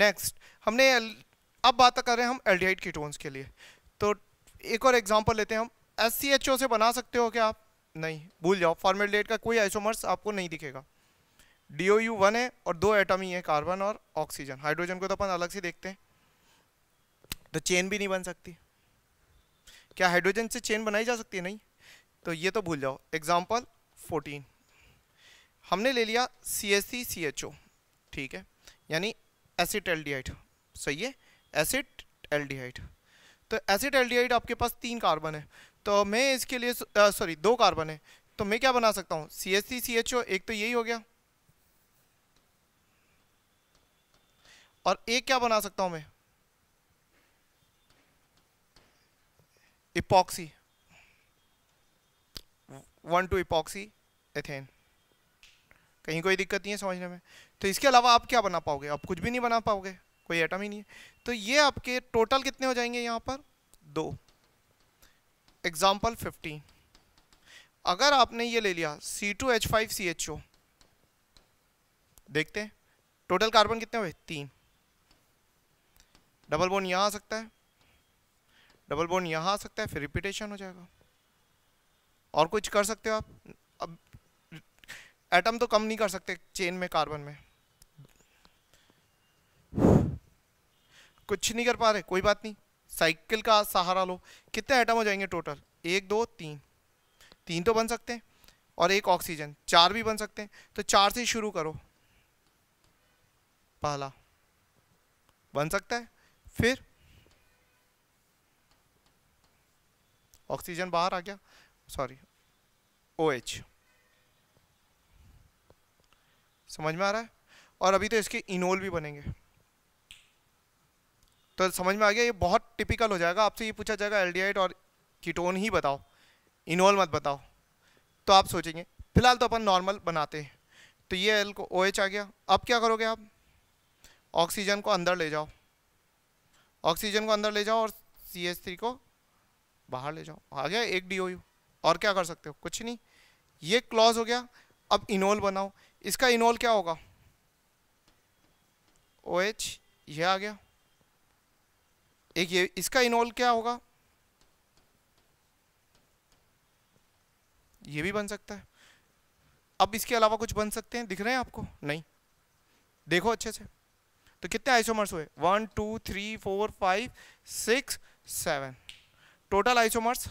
Next हमने अब बात कर रहे हैं हम एल्डिहाइड कीटोन्स के लिए तो एक और एग्जांपल लेते हैं हम एस से बना सकते हो क्या आप नहीं भूल जाओ फॉर्मेलडेट का कोई आइसोमर्स आपको नहीं दिखेगा डी ओ यू वन है और दो एटम ही है कार्बन और ऑक्सीजन हाइड्रोजन को तो अपन अलग से देखते हैं तो चेन भी नहीं बन सकती क्या हाइड्रोजन से चेन बनाई जा सकती है नहीं तो ये तो भूल जाओ एग्जाम्पल फोर्टीन हमने ले लिया सी एस सी सी एच ओ ठीक है यानी एसिड एल्डिहाइड सही है एसिड एल्डिहाइड तो एसिड एल्डिहाइड आपके पास तीन कार्बन है तो मैं इसके लिए सॉरी दो कार्बन है तो मैं क्या बना सकता हूँ सी एस सी सी एच ओ एक तो यही हो गया और एक क्या बना सकता हूँ मैं epoxy one two epoxy ethane कहीं कोई दिक्कत नहीं है समझने में तो इसके अलावा आप क्या बना पाओगे आप कुछ भी नहीं बना पाओगे कोई एटम ही नहीं है तो ये आपके टोटल कितने हो जाएंगे यहाँ पर दो एग्जाम्पल फिफ्टीन अगर आपने ये ले लिया C two H five C H O देखते हैं टोटल कार्बन कितने हुए तीन डबल बोन यहाँ आ सकता है डबल बोन यहाँ आ सकता है फिर रिपीटेशन हो जाएगा और कुछ कर सकते हो आप एटम तो कम नहीं कर सकते चेन में कार्बन में कुछ नहीं कर पा रहे कोई बात नहीं साइकिल का सहारा लो कितने एटम हो जाएंगे टोटल एक दो तीन तीन तो बन सकते हैं और एक ऑक्सीजन चार भी बन सकते हैं तो चार से शुरू करो पहला बन सकता है फिर ऑक्सीजन बाहर आ गया सॉरी ओ OH. एच समझ में आ रहा है और अभी तो इसके इनोल भी बनेंगे तो समझ में आ गया ये बहुत टिपिकल हो जाएगा आपसे ये पूछा जाएगा एल्डिहाइड और कीटोन ही बताओ इनोल मत बताओ तो आप सोचेंगे फिलहाल तो अपन नॉर्मल बनाते हैं तो ये एल को ओ OH आ गया अब क्या करोगे आप ऑक्सीजन को अंदर ले जाओ ऑक्सीजन को अंदर ले जाओ और सी एस थ्री को बाहर ले जाओ आ गया एक डी ओ यू और क्या कर सकते हो कुछ नहीं ये क्लॉज हो गया अब इनोल बनाओ इसका इनोल क्या होगा ओ एच ये आ गया एक ये इसका इनोल क्या होगा ये भी बन सकता है अब इसके अलावा कुछ बन सकते हैं दिख रहे हैं आपको नहीं देखो अच्छे से तो कितने आइसोमर्स हुए one two three four five six seven total isomers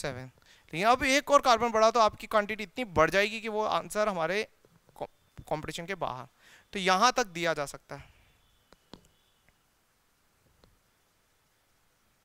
seven लेकिन अब एक और कार्बन बढ़ा तो आपकी क्वांटिटी इतनी बढ़ जाएगी कि वो आंसर हमारे कॉम्पिटिशन के बाहर तो यहाँ तक दिया जा सकता है